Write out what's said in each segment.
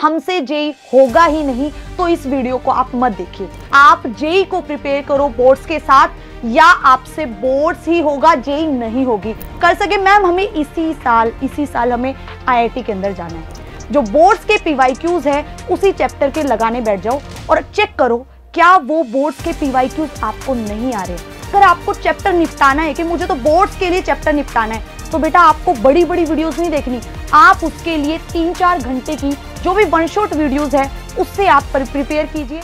हमसे जेई होगा ही नहीं तो इस वीडियो को आप मत देखिए आप जेई को प्रिपेयर करो बोर्ड्स के साथ या आपसे बोर्ड्स ही होगा जेई नहीं होगी कर सके मैम हमें इसी साल इसी साल हमें आईआईटी के अंदर जाना है जो बोर्ड्स के पीवाईक्यूज है उसी चैप्टर के लगाने बैठ जाओ और चेक करो क्या वो बोर्ड्स के पीवाईक्यूज आपको नहीं आ रहे अगर आपको चैप्टर निपटाना है कि मुझे तो बोर्ड्स के लिए चैप्टर निपटाना है तो बेटा आपको बड़ी बड़ी वीडियोस नहीं देखनी आप उसके लिए तीन चार घंटे की जो भी वन शॉट वीडियोज़ है उससे आप प्रिपेयर कीजिए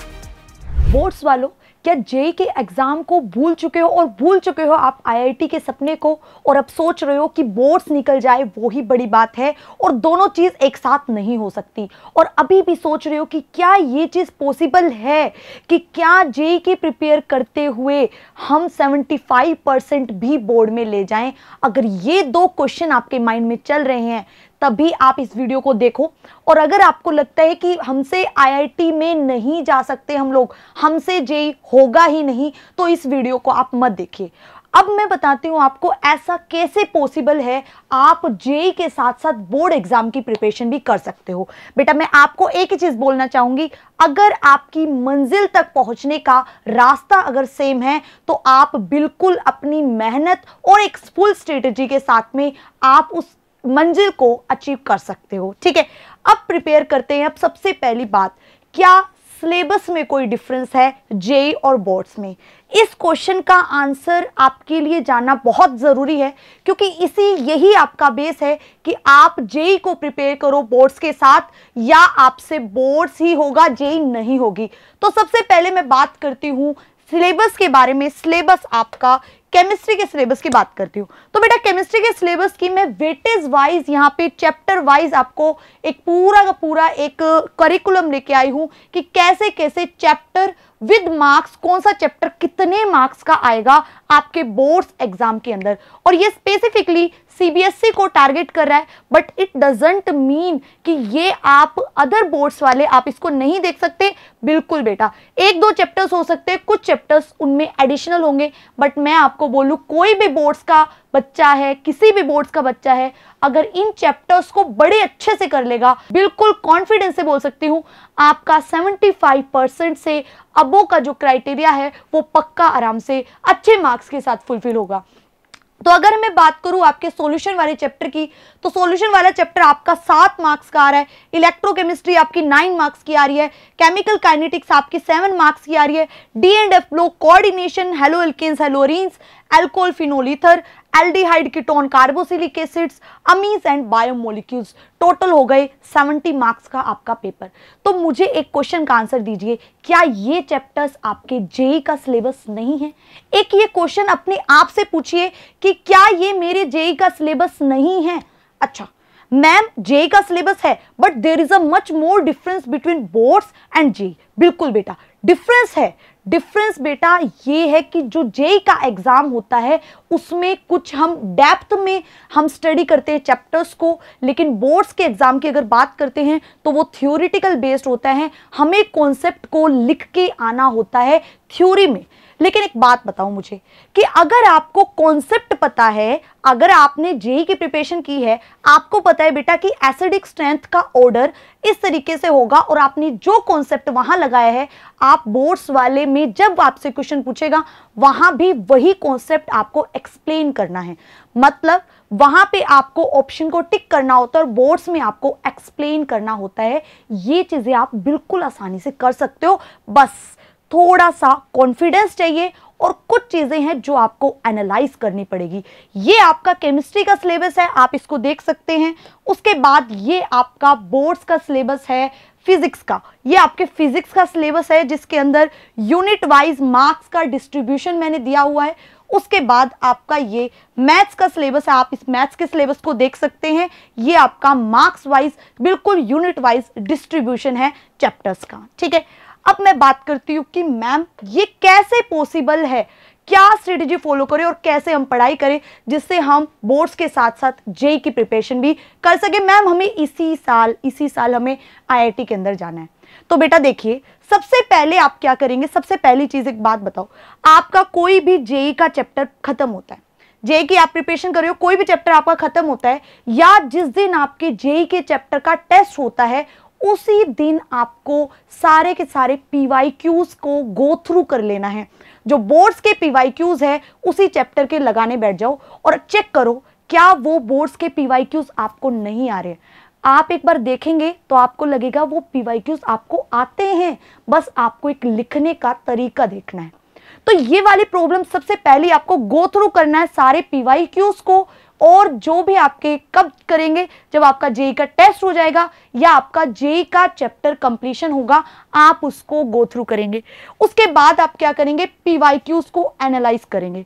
बोर्ड्स वालों क्या जेई e के एग्ज़ाम को भूल चुके हो और भूल चुके हो आप आईआईटी के सपने को और अब सोच रहे हो कि बोर्ड्स निकल जाए वो ही बड़ी बात है और दोनों चीज़ एक साथ नहीं हो सकती और अभी भी सोच रहे हो कि क्या ये चीज़ पॉसिबल है कि क्या जेई e के प्रिपेयर करते हुए हम 75 परसेंट भी बोर्ड में ले जाएं अगर ये दो क्वेश्चन आपके माइंड में चल रहे हैं तभी आप इस वीडियो को देखो और अगर आपको लगता है कि हमसे आईआईटी में नहीं जा सकते हम लोग हमसे जे होगा ही नहीं तो इस वीडियो को आप मत देखिए अब मैं बताती हूँ आपको ऐसा कैसे पॉसिबल है आप जेई के साथ साथ बोर्ड एग्जाम की प्रिपरेशन भी कर सकते हो बेटा मैं आपको एक ही चीज़ बोलना चाहूंगी अगर आपकी मंजिल तक पहुंचने का रास्ता अगर सेम है तो आप बिल्कुल अपनी मेहनत और एक फुल स्ट्रेटजी के साथ में आप उस मंजिल को अचीव कर सकते हो ठीक है अब प्रिपेयर करते हैं अब सबसे पहली बात क्या सिलेबस में कोई डिफरेंस है जेई और बोर्ड्स में इस क्वेश्चन का आंसर आपके लिए जानना बहुत ज़रूरी है क्योंकि इसी यही आपका बेस है कि आप जेई को प्रिपेयर करो बोर्ड्स के साथ या आपसे बोर्ड्स ही होगा जेई नहीं होगी तो सबसे पहले मैं बात करती हूँ सिलेबस के बारे में सिलेबस आपका केमिस्ट्री के सिलेबस की बात करती हूँ तो बेटा केमिस्ट्री के सिलेबस की मैं वेटेज वाइज यहाँ पे चैप्टर वाइज आपको एक पूरा का पूरा एक करिकुलम लेके आई हूँ कि कैसे कैसे चैप्टर विद मार्क्स कौन सा चैप्टर कितने मार्क्स का आएगा आपके बोर्ड्स एग्जाम के अंदर और ये स्पेसिफिकली सीबीएसई e को टारगेट कर रहा है बट इट डजेंट मीन कि ये आप अदर बोर्ड्स वाले आप इसको नहीं देख सकते बिल्कुल बेटा एक दो चैप्टर्स हो सकते हैं कुछ चैप्टर्स उनमें एडिशनल होंगे बट मैं आपको आपको बोलूँ कोई भी बोर्ड्स का बच्चा है किसी भी बोर्ड्स का बच्चा है अगर इन चैप्टर्स को बड़े अच्छे से कर लेगा बिल्कुल कॉन्फिडेंस से बोल सकती हूँ आपका 75 परसेंट से अबो का जो क्राइटेरिया है वो पक्का आराम से अच्छे मार्क्स के साथ फुलफिल होगा तो अगर मैं बात करूं आपके सॉल्यूशन वाले चैप्टर की तो सॉल्यूशन वाला चैप्टर आपका सात मार्क्स का आ रहा है इलेक्ट्रोकेमिस्ट्री आपकी नाइन मार्क्स की आ रही है केमिकल काइनेटिक्स आपकी सेवन मार्क्स की आ रही है डी एंड एफ लो coordination haloalkanes haloarenes alcohol phenol aldehyde ketone carboxylic acids amines and biomolecules total हो गए 70 मार्क्स का आपका पेपर तो मुझे एक क्वेश्चन का आंसर दीजिए क्या ये चैप्टर्स आपके जेई e का सिलेबस नहीं है एक ये क्वेश्चन अपने आप से पूछिए कि क्या ये मेरे जेई e का सिलेबस नहीं है अच्छा मैम जे e का सिलेबस है but there is a much more difference between boards and J बिल्कुल बेटा डिफरेंस है डिफरेंस बेटा ये है कि जो जेई का एग्ज़ाम होता है उसमें कुछ हम डेप्थ में हम स्टडी करते हैं चैप्टर्स को लेकिन बोर्ड्स के एग्ज़ाम की अगर बात करते हैं तो वो थ्योरिटिकल बेस्ड होता है हमें कॉन्सेप्ट को लिख के आना होता है थ्योरी में लेकिन एक बात बताओ मुझे कि अगर आपको कॉन्सेप्ट पता है अगर आपने जेई e की प्रिपरेशन की है आपको पता है बेटा कि एसिडिक स्ट्रेंथ का ऑर्डर इस तरीके से होगा और आपने जो कॉन्सेप्ट वहां लगाया है आप बोर्ड्स वाले में जब आपसे क्वेश्चन पूछेगा वहां भी वही कॉन्सेप्ट आपको एक्सप्लेन करना है मतलब वहां पे आपको ऑप्शन को टिक करना होता है और बोर्ड्स में आपको एक्सप्लेन करना होता है ये चीज़ें आप बिल्कुल आसानी से कर सकते हो बस थोड़ा सा कॉन्फिडेंस चाहिए और कुछ चीज़ें हैं जो आपको एनालाइज करनी पड़ेगी ये आपका केमिस्ट्री का सिलेबस है आप इसको देख सकते हैं उसके बाद ये आपका बोर्ड्स का सिलेबस है फिजिक्स का ये आपके फिजिक्स का सिलेबस है जिसके अंदर यूनिट वाइज मार्क्स का डिस्ट्रीब्यूशन मैंने दिया हुआ है उसके बाद आपका ये मैथ्स का सिलेबस है आप इस मैथ्स के सिलेबस को देख सकते हैं ये आपका मार्क्स वाइज बिल्कुल यूनिट वाइज डिस्ट्रीब्यूशन है चैप्टर्स का ठीक है अब मैं बात करती हूँ कि मैम ये कैसे पॉसिबल है क्या स्ट्रेटेजी फॉलो करें और कैसे हम पढ़ाई करें जिससे हम बोर्ड्स के साथ साथ जे की प्रिपरेशन भी कर सके मैम हमें इसी साल इसी साल हमें आईआईटी के अंदर जाना है तो बेटा देखिए सबसे पहले आप क्या करेंगे सबसे पहली चीज़ एक बात बताओ आपका कोई भी जेई e e का चैप्टर खत्म होता है जे e की आप प्रिपरेशन कर रहे हो कोई भी चैप्टर आपका खत्म होता है या जिस दिन आपके जेई के चैप्टर का टेस्ट होता है उसी दिन आपको सारे के सारे पी को गो थ्रू कर लेना है जो बोर्ड्स के पी है उसी चैप्टर के लगाने बैठ जाओ और चेक करो क्या वो बोर्ड्स के पी आपको नहीं आ रहे आप एक बार देखेंगे तो आपको लगेगा वो पी आपको आते हैं बस आपको एक लिखने का तरीका देखना है तो ये वाली प्रॉब्लम सबसे पहले आपको गो थ्रू करना है सारे पी क्यूज़ को और जो भी आपके कब करेंगे जब आपका जेई का टेस्ट हो जाएगा या आपका जेई का चैप्टर कंप्लीशन होगा आप उसको गो थ्रू करेंगे उसके बाद आप क्या करेंगे पीवाई को एनालाइज करेंगे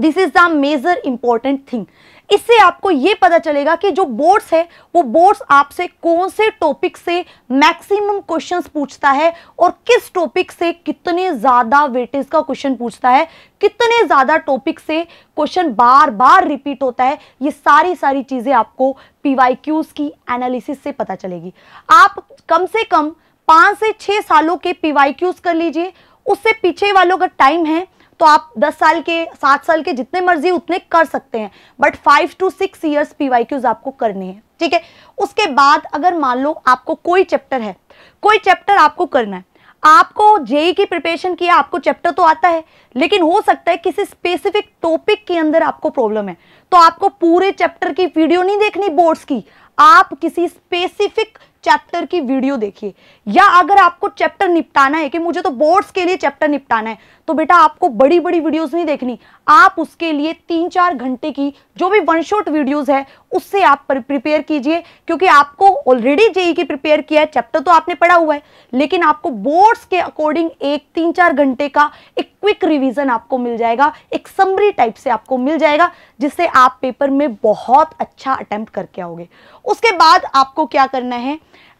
this is the major important thing इससे आपको ये पता चलेगा कि जो बोर्ड्स है वो बोर्ड्स आपसे कौन से टॉपिक से मैक्सिमम क्वेश्चंस पूछता है और किस टॉपिक से कितने ज़्यादा वेटेज का क्वेश्चन पूछता है कितने ज़्यादा टॉपिक से क्वेश्चन बार बार रिपीट होता है ये सारी सारी चीज़ें आपको पी की एनालिसिस से पता चलेगी आप कम से कम पाँच से छः सालों के पी कर लीजिए उससे पीछे वालों का टाइम है तो आप 10 साल के 7 साल के जितने मर्जी उतने कर सकते हैं बट 5 टू 6 इयर्स पीवाईक्यूज आपको करने हैं ठीक है उसके बाद अगर मान लो आपको कोई चैप्टर है कोई चैप्टर आपको करना है आपको जेई e की प्रिपरेशन किया आपको चैप्टर तो आता है लेकिन हो सकता है किसी स्पेसिफिक टॉपिक के अंदर आपको प्रॉब्लम है तो आपको पूरे चैप्टर की वीडियो नहीं देखनी बोर्ड्स की आप किसी स्पेसिफिक चैप्टर की वीडियो देखिए या अगर आपको चैप्टर निपटाना है कि मुझे तो बोर्ड्स के लिए चैप्टर निपटाना है तो बेटा आपको बड़ी बड़ी वीडियोस नहीं देखनी आप उसके लिए तीन चार घंटे की जो भी वन शॉट वीडियोस है उससे आप प्रिपेयर कीजिए क्योंकि आपको ऑलरेडी जेई e की प्रिपेयर किया है चैप्टर तो आपने पढ़ा हुआ है लेकिन आपको बोर्ड्स के अकॉर्डिंग एक तीन चार घंटे का एक क्विक रिविजन आपको मिल जाएगा एक समरी टाइप से आपको मिल जाएगा जिससे आप पेपर में बहुत अच्छा अटैम्प्ट करके आओगे उसके बाद आपको क्या करना है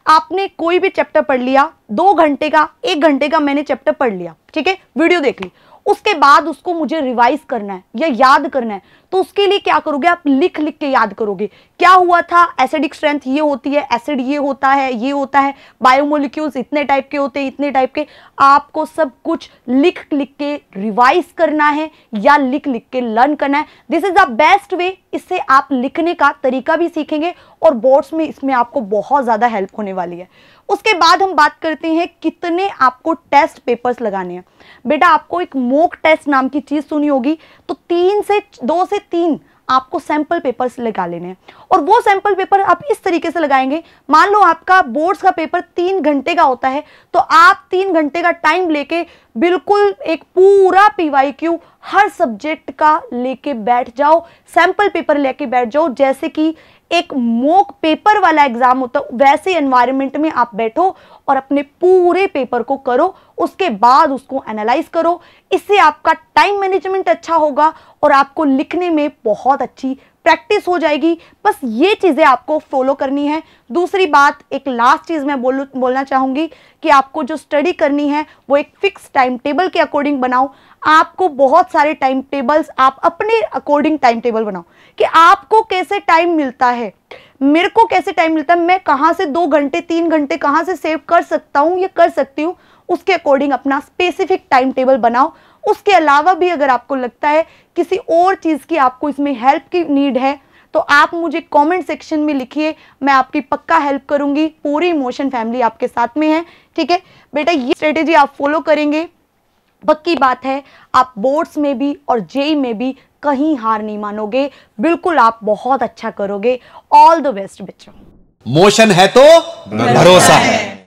आपने कोई भी चैप्टर पढ़ लिया दो घंटे का एक घंटे का मैंने चैप्टर पढ़ लिया ठीक है वीडियो देख ली उसके बाद उसको मुझे रिवाइज करना है या याद करना है तो उसके लिए क्या करोगे आप लिख लिख के याद करोगे क्या हुआ था एसिडिक स्ट्रेंथ ये होती है एसिड ये होता है ये होता है बायोमोलिक्यूल्स इतने टाइप के होते हैं इतने टाइप के आपको सब कुछ लिख लिख के रिवाइज करना है या लिख लिख के लर्न करना है this is the best way इससे आप लिखने का तरीका भी सीखेंगे और बोर्ड्स में इसमें आपको बहुत ज़्यादा हेल्प होने वाली है उसके बाद हम बात करते हैं कितने आपको टेस्ट पेपर्स लगाने हैं बेटा आपको एक मोक टेस्ट नाम की चीज़ सुनी होगी तो तीन से दो से से तीन आपको सैंपल पेपर्स लगा लेने हैं और वो सैंपल पेपर आप इस तरीके से लगाएंगे मान लो आपका बोर्ड्स का पेपर तीन घंटे का होता है तो आप तीन घंटे का टाइम लेके बिल्कुल एक पूरा पीवाई क्यू हर सब्जेक्ट का लेके बैठ जाओ सैंपल पेपर लेके बैठ जाओ जैसे कि एक मोक पेपर वाला एग्जाम होता है वैसे एनवायरनमेंट में आप बैठो और अपने पूरे पेपर को करो उसके बाद उसको एनालाइज करो इससे आपका टाइम मैनेजमेंट अच्छा होगा और आपको लिखने में बहुत अच्छी प्रैक्टिस हो जाएगी बस ये चीज़ें आपको फॉलो करनी है दूसरी बात एक लास्ट चीज़ मैं बोल बोलना चाहूँगी कि आपको जो स्टडी करनी है वो एक फिक्स टाइम टेबल के अकॉर्डिंग बनाओ आपको बहुत सारे टाइम टेबल्स आप अपने अकॉर्डिंग टाइम टेबल बनाओ कि आपको कैसे टाइम मिलता है मेरे को कैसे टाइम मिलता है मैं कहाँ से दो घंटे तीन घंटे कहाँ से सेव कर सकता हूँ या कर सकती हूँ उसके अकॉर्डिंग अपना स्पेसिफिक टाइम टेबल बनाओ उसके अलावा भी अगर आपको लगता है किसी और चीज़ की आपको इसमें हेल्प की नीड है तो आप मुझे कमेंट सेक्शन में लिखिए मैं आपकी पक्का हेल्प करूंगी पूरी इमोशन फैमिली आपके साथ में है ठीक है बेटा ये स्ट्रेटेजी आप फॉलो करेंगे पक्की बात है आप बोर्ड्स में भी और जेई में भी कहीं हार नहीं मानोगे बिल्कुल आप बहुत अच्छा करोगे ऑल द बेस्ट बच्चों मोशन है तो भरोसा है